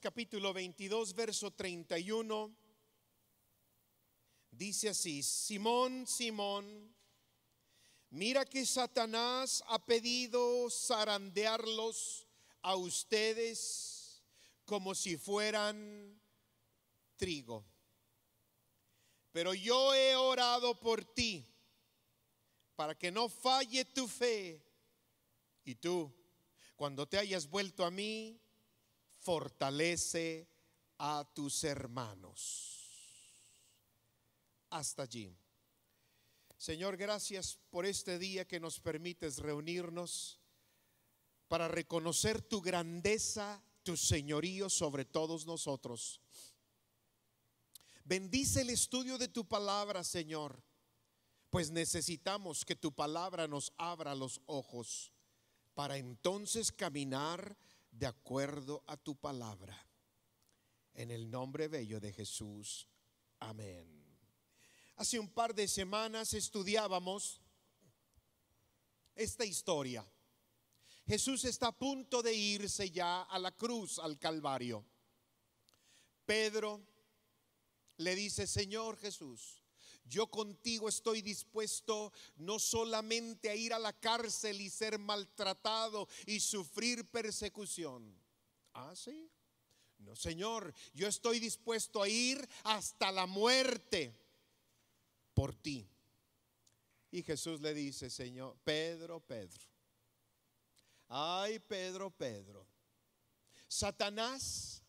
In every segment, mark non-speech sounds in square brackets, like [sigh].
capítulo 22, verso 31, dice así, Simón, Simón, mira que Satanás ha pedido zarandearlos a ustedes como si fueran trigo. Pero yo he orado por ti para que no falle tu fe. Y tú, cuando te hayas vuelto a mí, fortalece a tus hermanos. Hasta allí. Señor, gracias por este día que nos permites reunirnos para reconocer tu grandeza, tu señorío sobre todos nosotros. Bendice el estudio de tu palabra, Señor, pues necesitamos que tu palabra nos abra los ojos para entonces caminar de acuerdo a tu palabra. En el nombre bello de Jesús. Amén. Hace un par de semanas estudiábamos esta historia. Jesús está a punto de irse ya a la cruz, al Calvario. Pedro le dice, Señor Jesús, yo contigo estoy dispuesto no solamente a ir a la cárcel y ser maltratado y sufrir persecución. Ah, sí. No, Señor, yo estoy dispuesto a ir hasta la muerte por ti. Y Jesús le dice, Señor, Pedro, Pedro. Ay, Pedro, Pedro. Satanás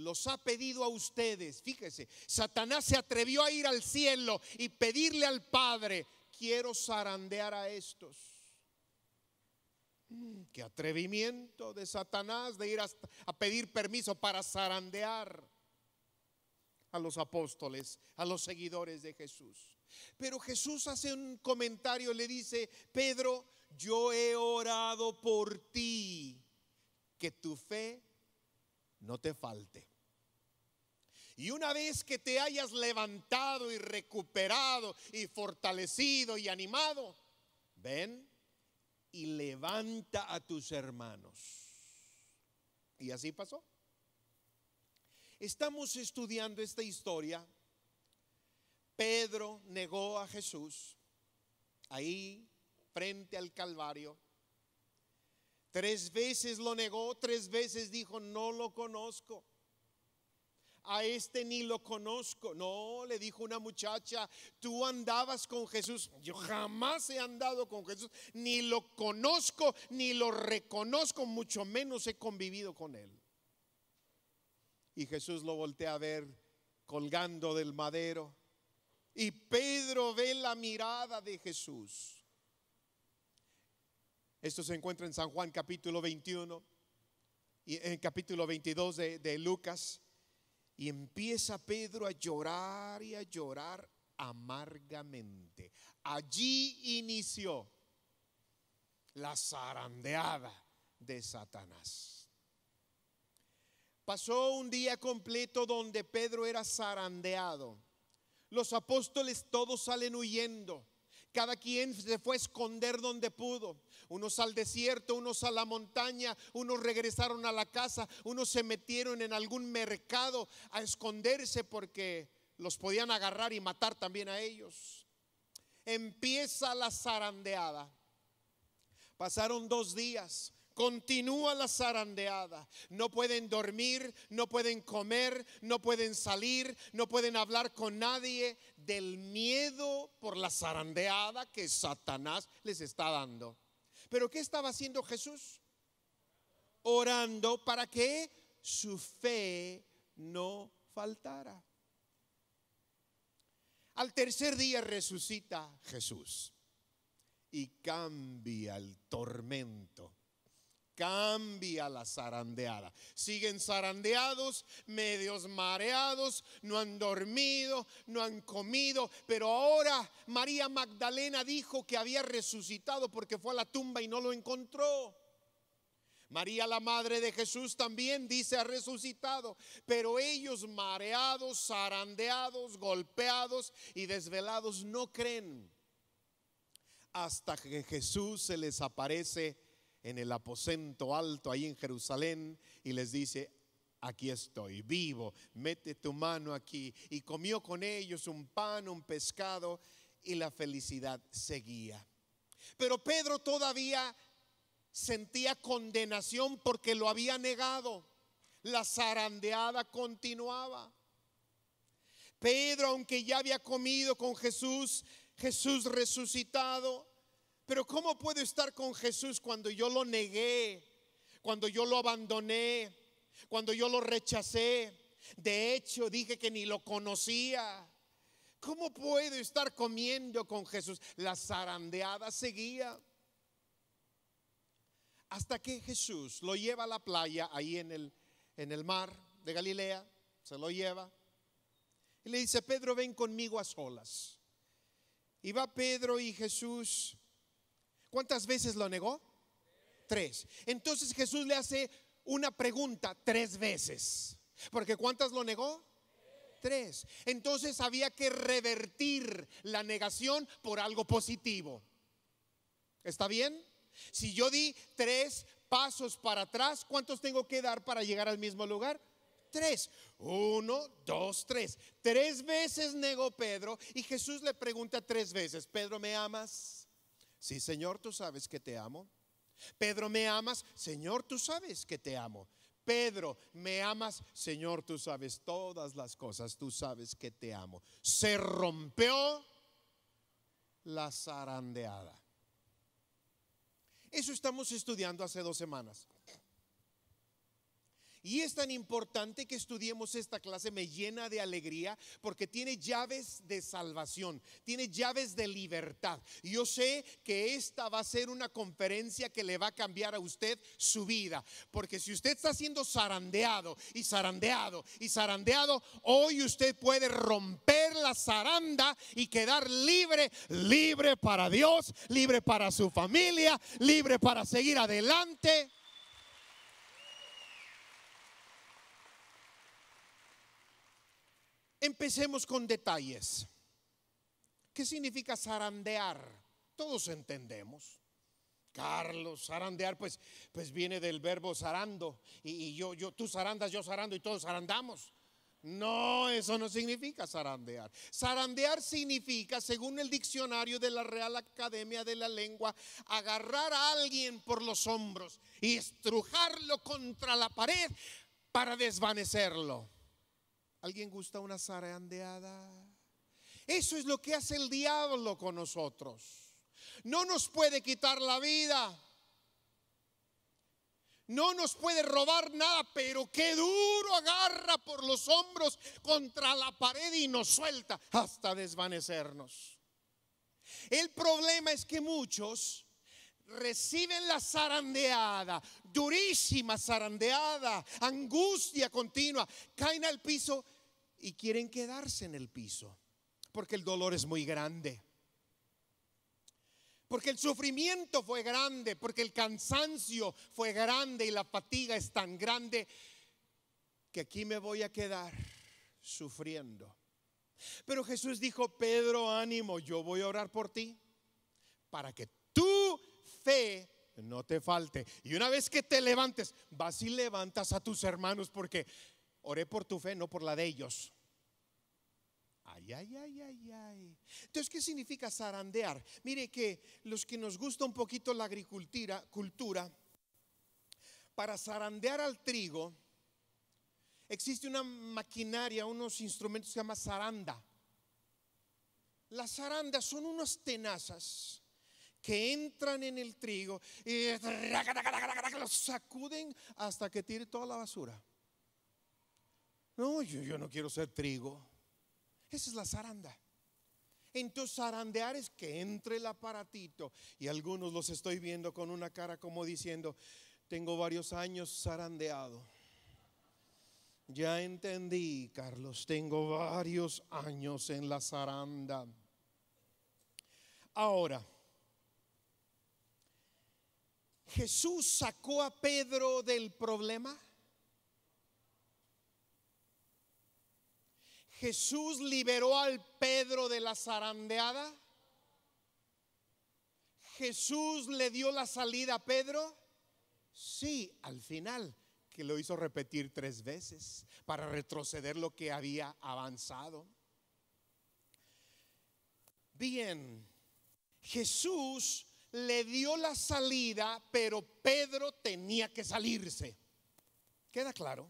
los ha pedido a ustedes. Fíjese, Satanás se atrevió a ir al cielo y pedirle al Padre, quiero zarandear a estos. Mm, qué atrevimiento de Satanás de ir a, pedir permiso para zarandear a los apóstoles, a los seguidores de Jesús. Pero Jesús hace un comentario, le dice, Pedro, yo he orado por ti, que tu fe no te falte. Y una vez que te hayas levantado y recuperado y fortalecido y animado, ven y levanta a tus hermanos. Y así pasó. Estamos estudiando esta historia. Pedro negó a Jesús ahí frente al Calvario. Tres veces lo negó, tres veces dijo, no lo conozco a este ni lo conozco. No, le dijo una muchacha, tú andabas con Jesús. Yo jamás he andado con Jesús, ni lo conozco, ni lo reconozco, mucho menos he convivido con él. Y Jesús lo voltea a ver colgando del madero. Y Pedro ve la mirada de Jesús. Esto se encuentra en San Juan capítulo 21 y en capítulo 22 de, de Lucas. Y empieza Pedro a llorar y a llorar amargamente. Allí inició la zarandeada de Satanás. Pasó un día completo donde Pedro era zarandeado. Los apóstoles todos salen huyendo. Cada quien se fue a esconder donde pudo. Unos al desierto, unos a la montaña, unos regresaron a la casa, unos se metieron en algún mercado a esconderse porque los podían agarrar y matar también a ellos. Empieza la zarandeada. Pasaron dos días, Continúa la zarandeada. No pueden dormir, no pueden comer, no pueden salir, no pueden hablar con nadie del miedo por la zarandeada que Satanás les está dando. Pero ¿qué estaba haciendo Jesús? Orando para que su fe no faltara. Al tercer día resucita Jesús y cambia el tormento cambia la zarandeada. Siguen zarandeados, medios mareados, no han dormido, no han comido, pero ahora María Magdalena dijo que había resucitado porque fue a la tumba y no lo encontró. María la madre de Jesús también dice ha resucitado, pero ellos mareados, zarandeados, golpeados y desvelados no creen hasta que Jesús se les aparece en el aposento alto ahí en Jerusalén y les dice, aquí estoy vivo, mete tu mano aquí. Y comió con ellos un pan, un pescado y la felicidad seguía. Pero Pedro todavía sentía condenación porque lo había negado. La zarandeada continuaba. Pedro, aunque ya había comido con Jesús, Jesús resucitado, pero ¿cómo puedo estar con Jesús cuando yo lo negué, cuando yo lo abandoné, cuando yo lo rechacé? De hecho, dije que ni lo conocía. ¿Cómo puedo estar comiendo con Jesús? La zarandeada seguía. Hasta que Jesús lo lleva a la playa, ahí en el, en el mar de Galilea, se lo lleva. Y le dice, Pedro, ven conmigo a solas. Y va Pedro y Jesús ¿Cuántas veces lo negó? Tres. Entonces Jesús le hace una pregunta tres veces. Porque ¿cuántas lo negó? Tres. Entonces había que revertir la negación por algo positivo. ¿Está bien? Si yo di tres pasos para atrás, ¿cuántos tengo que dar para llegar al mismo lugar? Tres. Uno, dos, tres. Tres veces negó Pedro y Jesús le pregunta tres veces, Pedro, ¿me amas? Sí, Señor, tú sabes que te amo. Pedro, ¿me amas? Señor, tú sabes que te amo. Pedro, ¿me amas? Señor, tú sabes todas las cosas, tú sabes que te amo. Se rompió la zarandeada. Eso estamos estudiando hace dos semanas. Y es tan importante que estudiemos esta clase, me llena de alegría, porque tiene llaves de salvación, tiene llaves de libertad. Yo sé que esta va a ser una conferencia que le va a cambiar a usted su vida, porque si usted está siendo zarandeado y zarandeado y zarandeado, hoy usted puede romper la zaranda y quedar libre, libre para Dios, libre para su familia, libre para seguir adelante. Empecemos con detalles. ¿Qué significa zarandear? Todos entendemos. Carlos, zarandear, pues, pues viene del verbo zarando. Y, yo, yo, tú zarandas, yo zarando y todos zarandamos. No, eso no significa zarandear. Zarandear significa, según el diccionario de la Real Academia de la Lengua, agarrar a alguien por los hombros y estrujarlo contra la pared para desvanecerlo. ¿Alguien gusta una zarandeada? Eso es lo que hace el diablo con nosotros. No nos puede quitar la vida. No nos puede robar nada, pero qué duro agarra por los hombros contra la pared y nos suelta hasta desvanecernos. El problema es que muchos reciben la zarandeada, durísima zarandeada, angustia continua, caen al piso y quieren quedarse en el piso, porque el dolor es muy grande, porque el sufrimiento fue grande, porque el cansancio fue grande y la fatiga es tan grande que aquí me voy a quedar sufriendo. Pero Jesús dijo, Pedro, ánimo, yo voy a orar por ti para que tú fe no te falte. Y una vez que te levantes, vas y levantas a tus hermanos porque oré por tu fe, no por la de ellos. Ay, ay, ay, ay, ay. Entonces, ¿qué significa zarandear? Mire que los que nos gusta un poquito la agricultura, cultura, para zarandear al trigo, existe una maquinaria, unos instrumentos que se llama zaranda. Las zarandas son unas tenazas que entran en el trigo y los sacuden hasta que tire toda la basura. No, yo, no quiero ser trigo. Esa es la zaranda. Entonces zarandear es que entre el aparatito y algunos los estoy viendo con una cara como diciendo, tengo varios años zarandeado. Ya entendí, Carlos, tengo varios años en la zaranda. Ahora, Jesús sacó a Pedro del problema. Jesús liberó al Pedro de la zarandeada. Jesús le dio la salida a Pedro. Sí, al final, que lo hizo repetir tres veces para retroceder lo que había avanzado. Bien, Jesús le dio la salida, pero Pedro tenía que salirse. ¿Queda claro?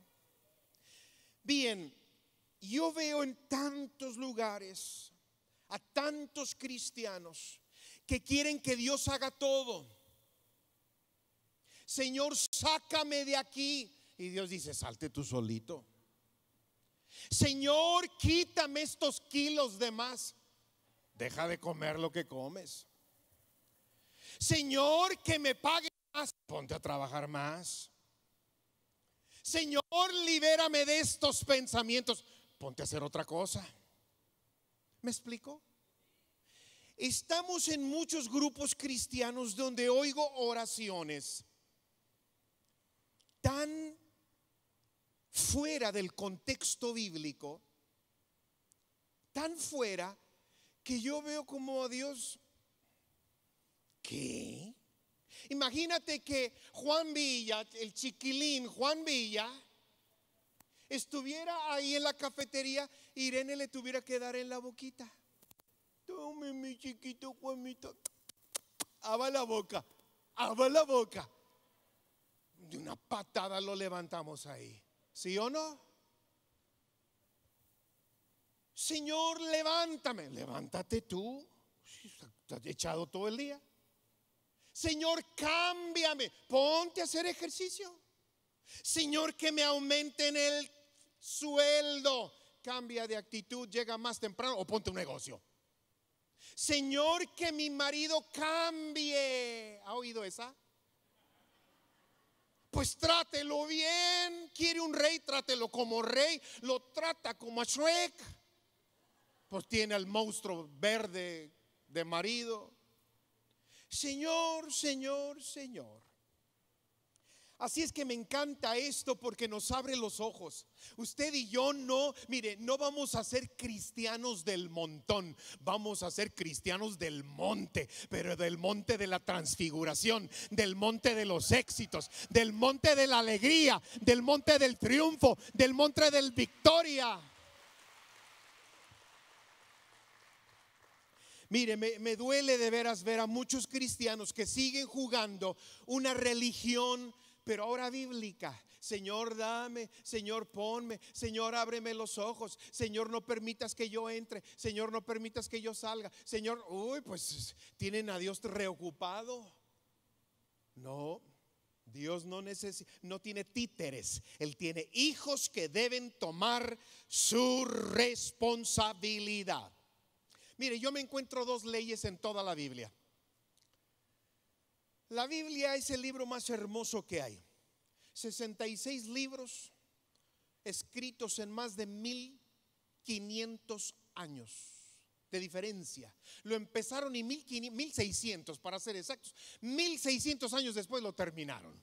Bien, yo veo en tantos lugares a tantos cristianos que quieren que Dios haga todo. Señor, sácame de aquí. Y Dios dice, salte tú solito. Señor, quítame estos kilos de más. Deja de comer lo que comes. Señor, que me pague más, ponte a trabajar más. Señor, libérame de estos pensamientos, ponte a hacer otra cosa. ¿Me explico? Estamos en muchos grupos cristianos donde oigo oraciones tan fuera del contexto bíblico, tan fuera que yo veo como a Dios ¿Qué? Imagínate que Juan Villa, el chiquilín Juan Villa, estuviera ahí en la cafetería, Y Irene le tuviera que dar en la boquita. Tome mi chiquito Juanito. Aba la boca, aba la boca. De una patada lo levantamos ahí. ¿Sí o no? Señor, levántame. Levántate tú. Estás echado todo el día. Señor, cámbiame. Ponte a hacer ejercicio. Señor, que me aumenten el sueldo. Cambia de actitud, llega más temprano o ponte un negocio. Señor, que mi marido cambie. ¿Ha oído esa? Pues trátelo bien. Quiere un rey, trátelo como rey. Lo trata como a Shrek. Pues tiene al monstruo verde de marido. Señor, Señor, Señor. Así es que me encanta esto porque nos abre los ojos. Usted y yo no, mire, no vamos a ser cristianos del montón, vamos a ser cristianos del monte, pero del monte de la transfiguración, del monte de los éxitos, del monte de la alegría, del monte del triunfo, del monte del victoria. Mire, me, duele de veras ver a muchos cristianos que siguen jugando una religión, pero ahora bíblica. Señor, dame, Señor, ponme, Señor, ábreme los ojos, Señor, no permitas que yo entre, Señor, no permitas que yo salga, Señor, uy, pues tienen a Dios reocupado. No, Dios no, no tiene títeres, Él tiene hijos que deben tomar su responsabilidad. Mire, yo me encuentro dos leyes en toda la Biblia. La Biblia es el libro más hermoso que hay. 66 libros escritos en más de 1500 años de diferencia. Lo empezaron y 1600, para ser exactos, 1600 años después lo terminaron.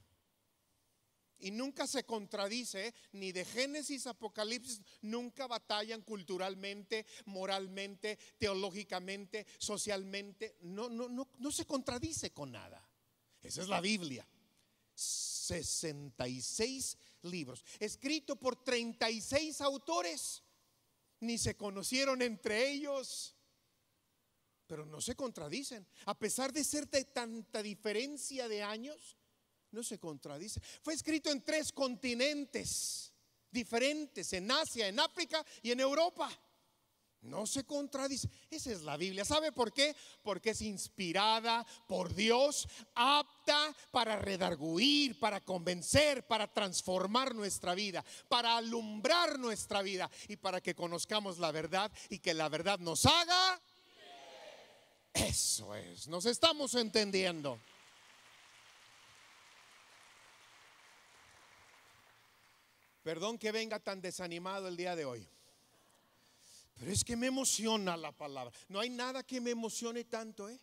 Y nunca se contradice, ¿eh? ni de Génesis, Apocalipsis, nunca batallan culturalmente, moralmente, teológicamente, socialmente. No, no, no, no se contradice con nada. Esa es la Biblia. 66 libros, escrito por 36 autores, ni se conocieron entre ellos, pero no se contradicen. A pesar de ser de tanta diferencia de años, no se contradice. Fue escrito en tres continentes diferentes, en Asia, en África y en Europa. No se contradice. Esa es la Biblia. ¿Sabe por qué? Porque es inspirada por Dios, apta para redarguir, para convencer, para transformar nuestra vida, para alumbrar nuestra vida y para que conozcamos la verdad y que la verdad nos haga. Eso es, nos estamos entendiendo. Perdón que venga tan desanimado el día de hoy. Pero es que me emociona la palabra. No hay nada que me emocione tanto, ¿eh?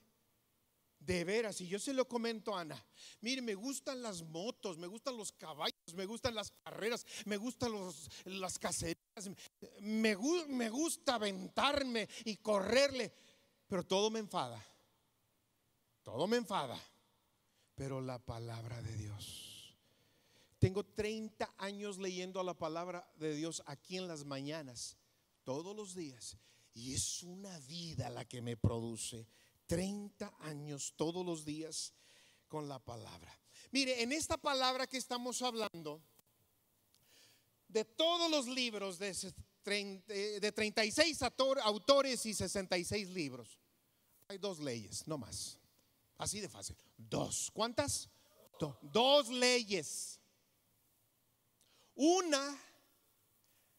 De veras, y yo se lo comento a Ana. Mire, me gustan las motos, me gustan los caballos, me gustan las carreras, me gustan los, las cacerías, me gusta aventarme y correrle, pero todo me enfada. Todo me enfada. Pero la palabra de Dios tengo 30 años leyendo la palabra de Dios aquí en las mañanas, todos los días. Y es una vida la que me produce. 30 años todos los días con la palabra. Mire, en esta palabra que estamos hablando, de todos los libros de, eh, de 36 autores y 66 libros, hay dos leyes, no más. Así de fácil. Dos. ¿Cuántas? dos leyes. Una,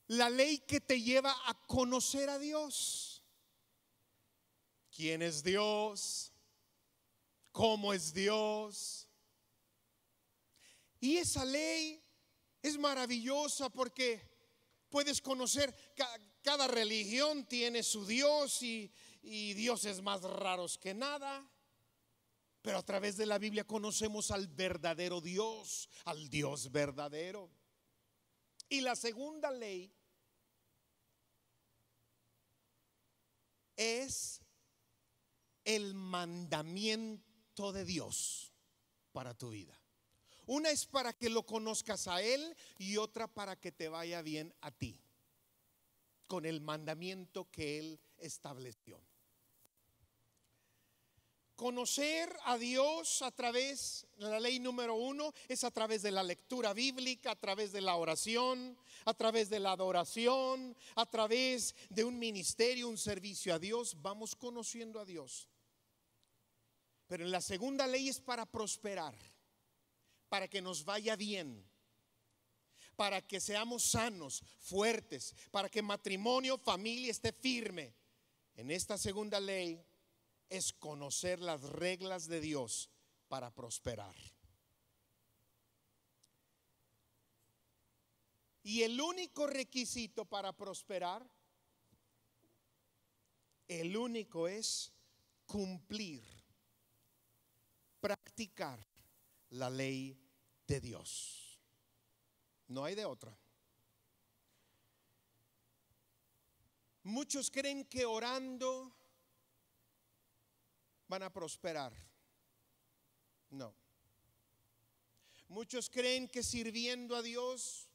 la ley que te lleva a conocer a Dios. ¿Quién es Dios? ¿Cómo es Dios? Y esa ley es maravillosa porque puedes conocer, cada religión tiene su Dios y, y dioses más raros que nada. Pero a través de la Biblia conocemos al verdadero Dios, al Dios verdadero. Y la segunda ley es el mandamiento de Dios para tu vida. Una es para que lo conozcas a Él y otra para que te vaya bien a ti, con el mandamiento que Él estableció. Conocer a Dios a través, de la ley número uno, es a través de la lectura bíblica, a través de la oración, a través de la adoración, a través de un ministerio, un servicio a Dios. Vamos conociendo a Dios. Pero en la segunda ley es para prosperar, para que nos vaya bien, para que seamos sanos, fuertes, para que matrimonio, familia esté firme. En esta segunda ley es conocer las reglas de Dios para prosperar. Y el único requisito para prosperar, el único es cumplir, practicar la ley de Dios. No hay de otra. Muchos creen que orando van a prosperar. No. Muchos creen que sirviendo a Dios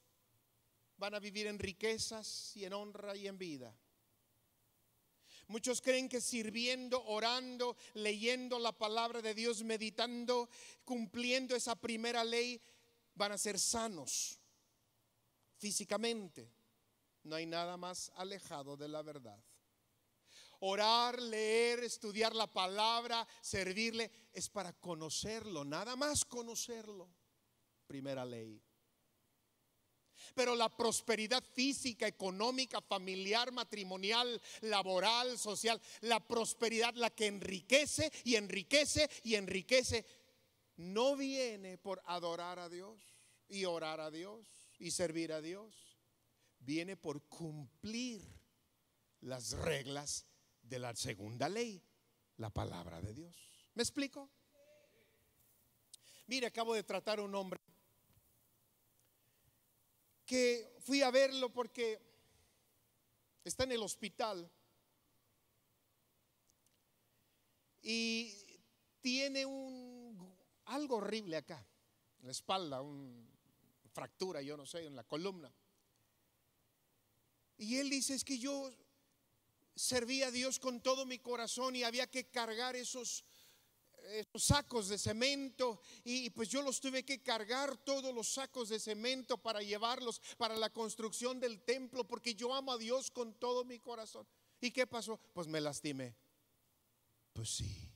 van a vivir en riquezas y en honra y en vida. Muchos creen que sirviendo, orando, leyendo la palabra de Dios, meditando, cumpliendo esa primera ley, van a ser sanos físicamente. No hay nada más alejado de la verdad. Orar, leer, estudiar la palabra, servirle, es para conocerlo, nada más conocerlo. Primera ley. Pero la prosperidad física, económica, familiar, matrimonial, laboral, social, la prosperidad, la que enriquece y enriquece y enriquece, no viene por adorar a Dios y orar a Dios y servir a Dios. Viene por cumplir las reglas de la segunda ley, la palabra de Dios. ¿Me explico? Mire, acabo de tratar a un hombre que fui a verlo porque está en el hospital y tiene un algo horrible acá, en la espalda, una fractura, yo no sé, en la columna. Y él dice, es que yo serví a Dios con todo mi corazón y había que cargar esos, sacos de cemento y, y, pues yo los tuve que cargar todos los sacos de cemento para llevarlos para la construcción del templo porque yo amo a Dios con todo mi corazón. ¿Y qué pasó? Pues me lastimé. Pues sí.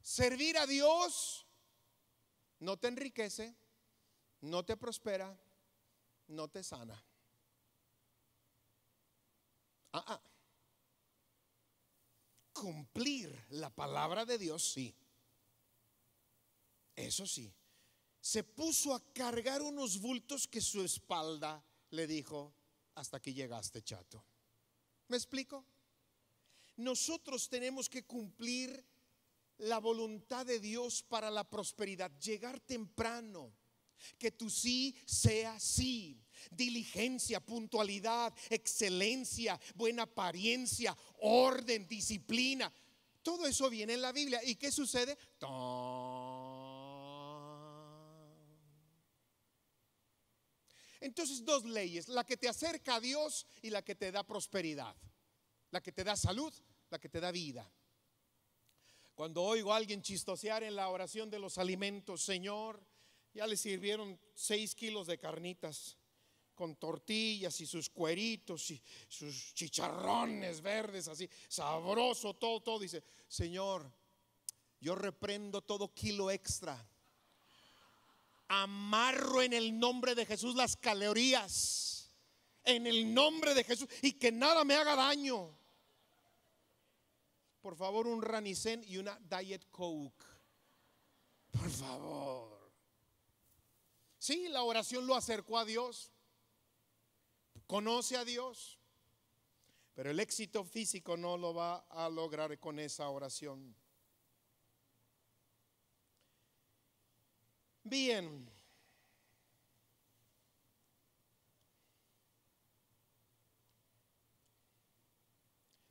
Servir a Dios no te enriquece, no te prospera, no te sana. Ah, ah. Cumplir la palabra de Dios, sí. Eso sí. Se puso a cargar unos bultos que su espalda le dijo, hasta aquí llegaste, chato. ¿Me explico? Nosotros tenemos que cumplir la voluntad de Dios para la prosperidad, llegar temprano, que tu sí sea sí, diligencia, puntualidad, excelencia, buena apariencia, orden, disciplina. Todo eso viene en la Biblia. ¿Y qué sucede? Entonces dos leyes, la que te acerca a Dios y la que te da prosperidad, la que te da salud, la que te da vida. Cuando oigo a alguien chistosear en la oración de los alimentos, Señor, ya le sirvieron seis kilos de carnitas con tortillas y sus cueritos y sus chicharrones verdes, así, sabroso, todo, todo. Dice, Señor, yo reprendo todo kilo extra. Amarro en el nombre de Jesús las calorías. En el nombre de Jesús. Y que nada me haga daño. Por favor, un ranicén y una Diet Coke. Por favor. Sí, la oración lo acercó a Dios conoce a Dios, pero el éxito físico no lo va a lograr con esa oración. Bien.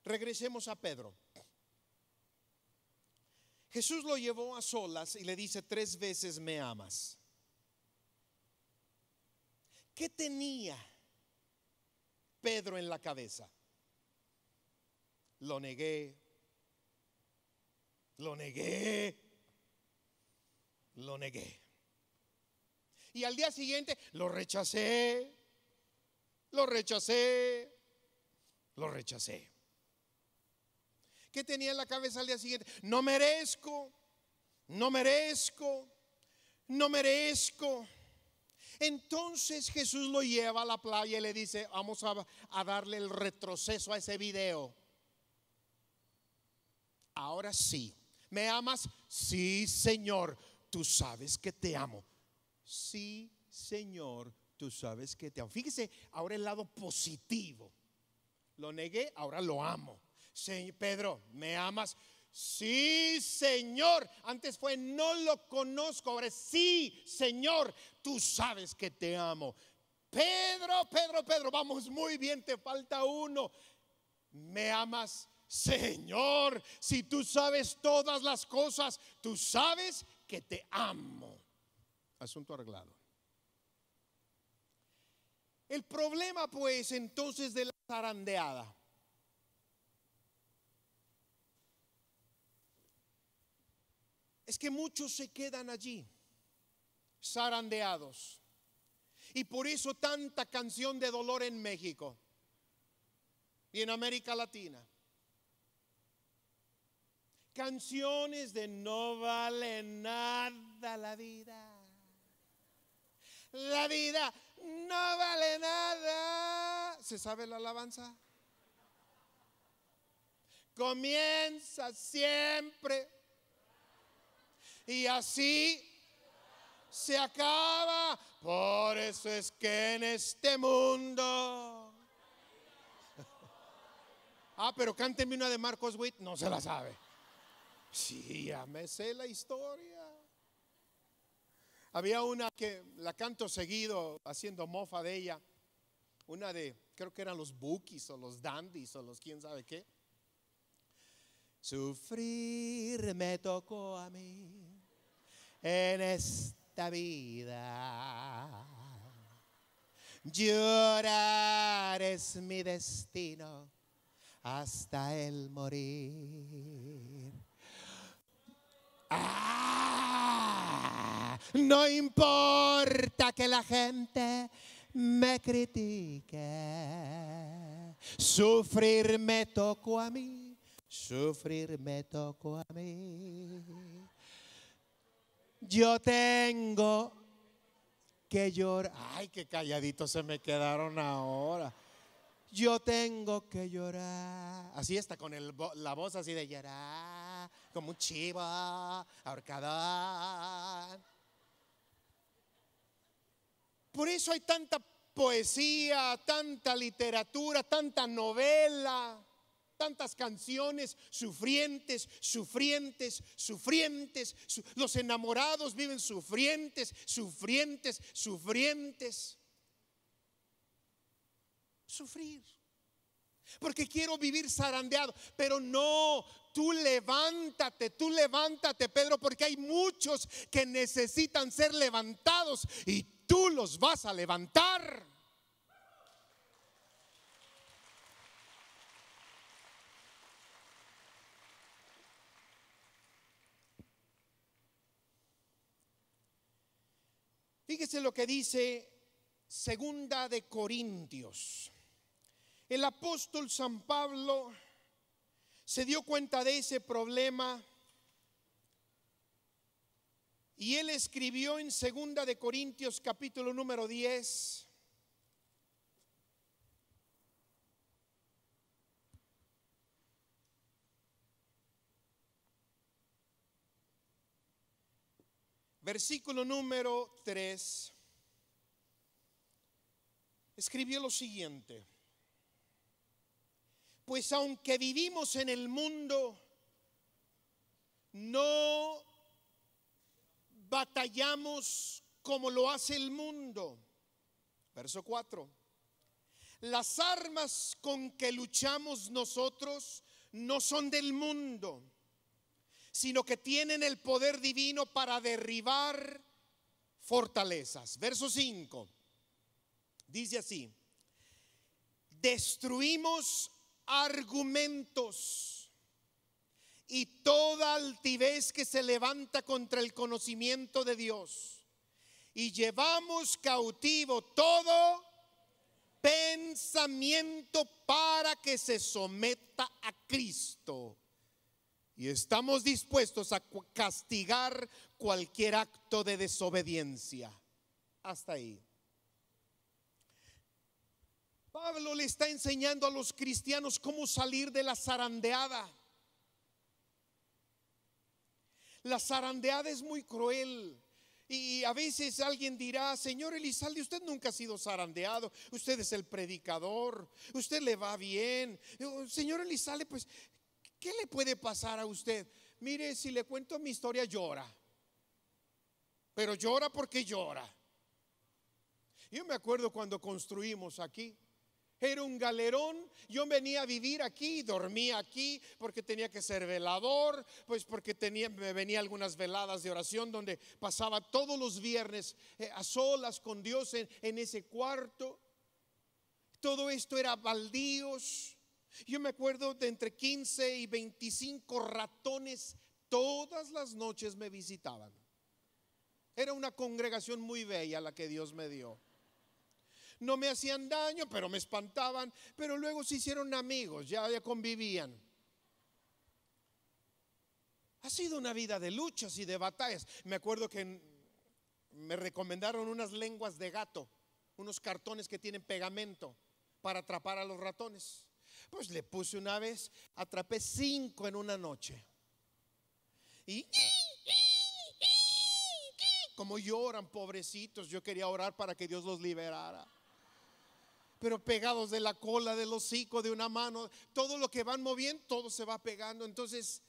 Regresemos a Pedro. Jesús lo llevó a solas y le dice tres veces, me amas. ¿Qué tenía Pedro en la cabeza. Lo negué, lo negué, lo negué. Y al día siguiente lo rechacé, lo rechacé, lo rechacé. ¿Qué tenía en la cabeza al día siguiente? No merezco, no merezco, no merezco. Entonces Jesús lo lleva a la playa y le dice, vamos a, darle el retroceso a ese video. Ahora sí, ¿me amas? Sí, Señor, tú sabes que te amo. Sí, Señor, tú sabes que te amo. Fíjese, ahora el lado positivo. Lo negué, ahora lo amo. Señor Pedro, ¿me amas? Sí, Señor. Antes fue, no lo conozco. Ahora, sí, Señor, tú sabes que te amo. Pedro, Pedro, Pedro, vamos muy bien, te falta uno. ¿Me amas? Señor, si tú sabes todas las cosas, tú sabes que te amo. Asunto arreglado. El problema pues entonces de la zarandeada es que muchos se quedan allí, zarandeados. Y por eso tanta canción de dolor en México y en América Latina. Canciones de no vale nada la vida. La vida no vale nada. ¿Se sabe la alabanza? Comienza siempre y así se acaba. Por eso es que en este mundo. [laughs] Ah, pero cántenme una de Marcos Witt, no se la sabe. Sí, ya me sé la historia. Había una que la canto seguido haciendo mofa de ella, una de, creo que eran los Bookies o los Dandies o los quién sabe qué. Sufrir me tocó a mí en esta vida. Llorar es mi destino hasta el morir. Ah, no importa que la gente me critique, sufrir me tocó a mí, sufrir me tocó a mí. Yo tengo que llorar. Ay, qué calladitos se me quedaron ahora. Yo tengo que llorar. Así está, con el, la voz así de llorar, como un chivo Por eso hay tanta poesía, tanta literatura, tanta novela tantas canciones sufrientes, sufrientes, sufrientes. los enamorados viven sufrientes, sufrientes, sufrientes. Sufrir. Porque quiero vivir zarandeado, pero no, tú levántate, tú levántate, Pedro, porque hay muchos que necesitan ser levantados y tú los vas a levantar. Fíjese lo que dice Segunda de Corintios. El apóstol San Pablo se dio cuenta de ese problema y él escribió en Segunda de Corintios capítulo número 10 versículo número 3, escribió lo siguiente. Pues aunque vivimos en el mundo, no batallamos como lo hace el mundo. Verso 4. Las armas con que luchamos nosotros no son del mundo sino que tienen el poder divino para derribar fortalezas. Verso 5 dice así, destruimos argumentos y toda altivez que se levanta contra el conocimiento de Dios y llevamos cautivo todo pensamiento para que se someta a Cristo y estamos dispuestos a castigar cualquier acto de desobediencia. Hasta ahí. Pablo le está enseñando a los cristianos cómo salir de la zarandeada. La zarandeada es muy cruel. Y a veces alguien dirá, Señor Elizalde, usted nunca ha sido zarandeado, usted es el predicador, usted le va bien. Señor Elizalde, pues ¿Qué le puede pasar a usted? Mire, si le cuento mi historia, llora. Pero llora porque llora. Yo me acuerdo cuando construimos aquí. Era un galerón, yo venía a vivir aquí, dormía aquí porque tenía que ser velador, pues porque tenía, me venía algunas veladas de oración donde pasaba todos los viernes eh, a solas con Dios en, en ese cuarto. Todo esto era baldíos, yo me acuerdo de entre 15 y 25 ratones todas las noches me visitaban. Era una congregación muy bella la que Dios me dio. No me hacían daño, pero me espantaban, pero luego se hicieron amigos, ya, convivían. Ha sido una vida de luchas y de batallas. Me acuerdo que me recomendaron unas lenguas de gato, unos cartones que tienen pegamento para atrapar a los ratones. Pues le puse una vez, atrapé cinco en una noche. Y como lloran, pobrecitos, yo quería orar para que Dios los liberara. Pero pegados de la cola, del hocico, de una mano, todo lo que van moviendo, todo se va pegando. Entonces,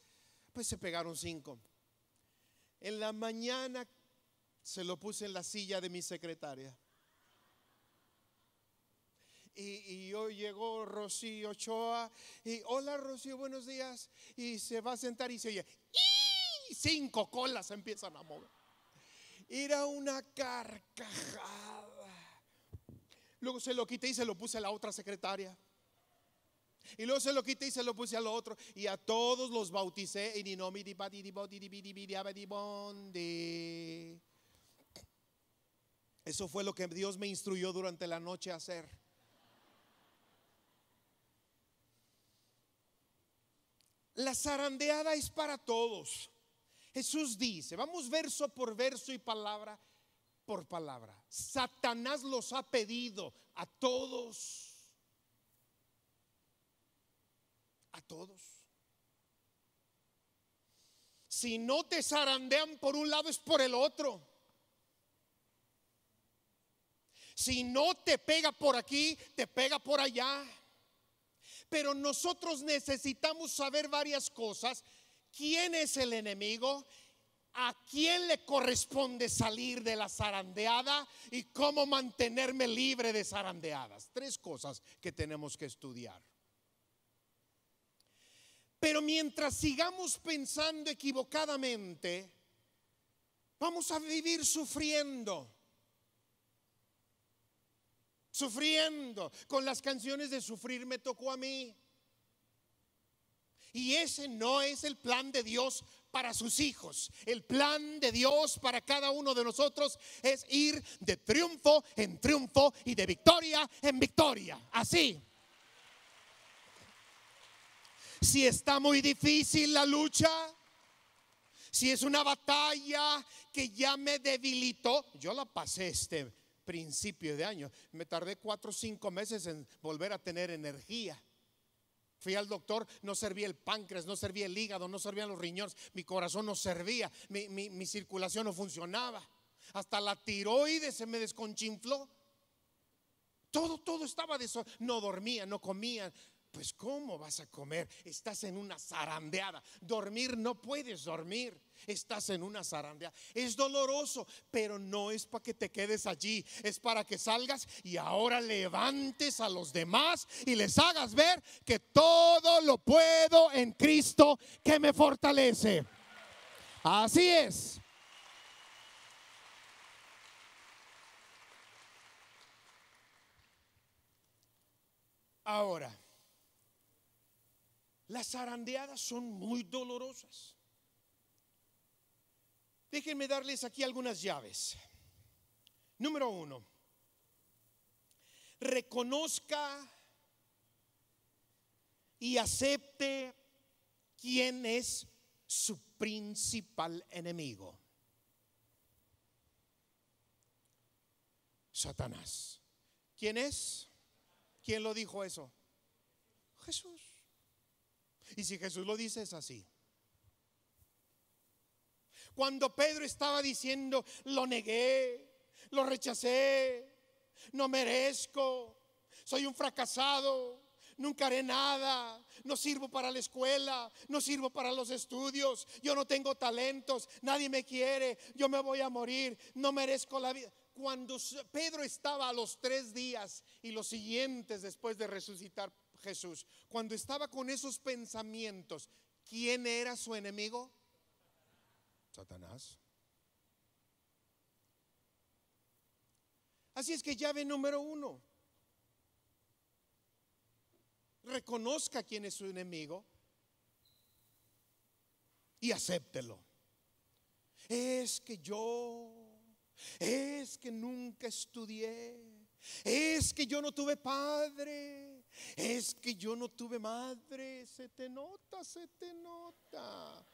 pues se pegaron cinco. En la mañana se lo puse en la silla de mi secretaria. Y, y, hoy llegó Rocío Ochoa y hola Rocío, buenos días. Y se va a sentar y se oye, ¡y! cinco colas empiezan a mover. Era una carcajada. Luego se lo quité y se lo puse a la otra secretaria. Y luego se lo quité y se lo puse a al otro. Y a todos los bauticé Eso fue lo que Dios me instruyó durante la noche a hacer. La zarandeada es para todos. Jesús dice, vamos verso por verso y palabra por palabra. Satanás los ha pedido a todos. A todos. Si no te zarandean por un lado es por el otro. Si no te pega por aquí, te pega por allá. Pero nosotros necesitamos saber varias cosas. ¿Quién es el enemigo? a quién le corresponde salir de la zarandeada y cómo mantenerme libre de zarandeadas. Tres cosas que tenemos que estudiar. Pero mientras sigamos pensando equivocadamente, vamos a vivir sufriendo sufriendo. Con las canciones de sufrir me tocó a mí. Y ese no es el plan de Dios para sus hijos. El plan de Dios para cada uno de nosotros es ir de triunfo en triunfo y de victoria en victoria. Así. Si está muy difícil la lucha, si es una batalla que ya me debilitó, yo la pasé este principio de año. Me tardé cuatro o cinco meses en volver a tener energía. Fui al doctor, no servía el páncreas, no servía el hígado, no servían los riñones, mi corazón no servía, mi, mi circulación no funcionaba. Hasta la tiroides se me desconchinfló. Todo, todo estaba de eso. No dormía, no comía. Pues ¿cómo vas a comer? Estás en una zarandeada. Dormir no puedes dormir estás en una zarandeada Es doloroso, pero no es para que te quedes allí, es para que salgas y ahora levantes a los demás y les hagas ver que todo lo puedo en Cristo que me fortalece. Así es. Ahora, las zarandeadas son muy dolorosas. Déjenme darles aquí algunas llaves. Número uno, reconozca y acepte quién es su principal enemigo. Satanás. ¿Quién es? ¿Quién lo dijo eso? Jesús. Y si Jesús lo dice es así. Cuando Pedro estaba diciendo, lo negué, lo rechacé, no merezco, soy un fracasado, nunca haré nada, no sirvo para la escuela, no sirvo para los estudios, yo no tengo talentos, nadie me quiere, yo me voy a morir, no merezco la vida. Cuando Pedro estaba a los tres días y los siguientes después de resucitar Jesús, cuando estaba con esos pensamientos, ¿quién era su enemigo? Satanás. Así es que llave número uno. Reconozca quién es su enemigo y acéptelo. Es que yo, es que nunca estudié, es que yo no tuve padre, es que yo no tuve madre, se te nota, se te nota.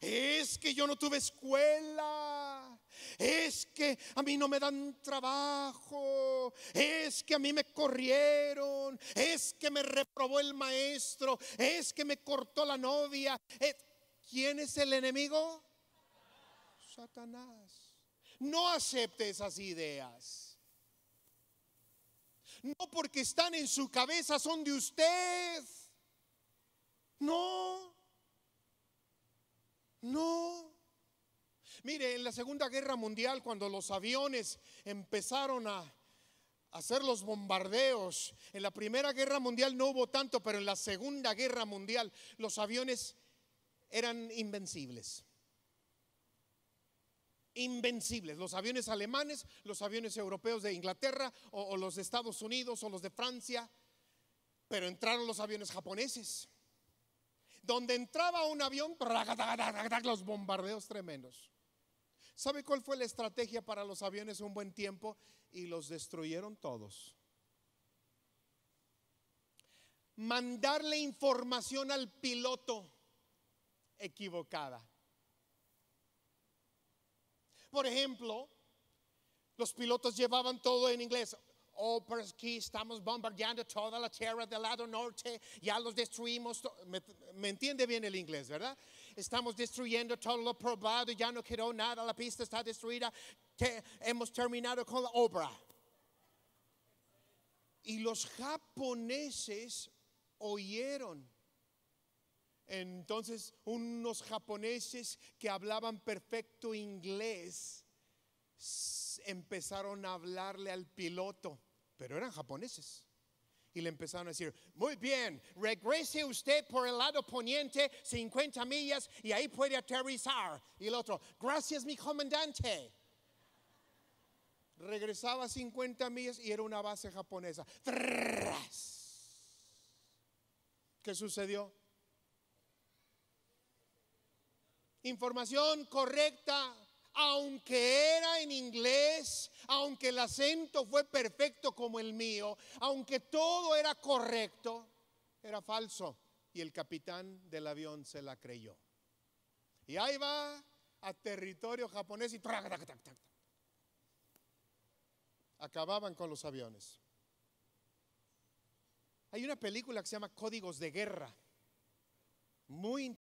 Es que yo no tuve escuela. Es que a mí no me dan trabajo. Es que a mí me corrieron. Es que me reprobó el maestro. Es que me cortó la novia. Eh, ¿Quién es el enemigo? Satanás. No acepte esas ideas. No porque están en su cabeza son de usted. No. Mire, en la Segunda Guerra Mundial, cuando los aviones empezaron a hacer los bombardeos, en la Primera Guerra Mundial no hubo tanto, pero en la Segunda Guerra Mundial los aviones eran invencibles. Invencibles, los aviones alemanes, los aviones europeos de Inglaterra o, los de Estados Unidos o los de Francia, pero entraron los aviones japoneses. Donde entraba un avión, [laughs] los bombardeos tremendos. ¿Sabe cuál fue la estrategia para los aviones un buen tiempo? Y los destruyeron todos. Mandarle información al piloto equivocada. Por ejemplo, los pilotos llevaban todo en inglés. Oh, pero aquí estamos bombardeando toda la tierra del lado norte, ya los destruimos. Me, me entiende bien el inglés, ¿verdad? Estamos destruyendo todo lo probado, ya no quedó nada, la pista está destruida, hemos terminado con la obra. Y los japoneses oyeron. Entonces, unos japoneses que hablaban perfecto inglés empezaron a hablarle al piloto, pero eran japoneses. Y le empezaron a decir, muy bien, regrese usted por el lado poniente 50 millas y ahí puede aterrizar. Y el otro, gracias mi comandante. Regresaba 50 millas y era una base japonesa. ¿Qué sucedió? Información correcta aunque era en inglés, aunque el acento fue perfecto como el mío, aunque todo era correcto, era falso. Y el capitán del avión se la creyó. Y ahí va a territorio japonés y acababan con los aviones. Hay una película que se llama Códigos de Guerra, muy interesante.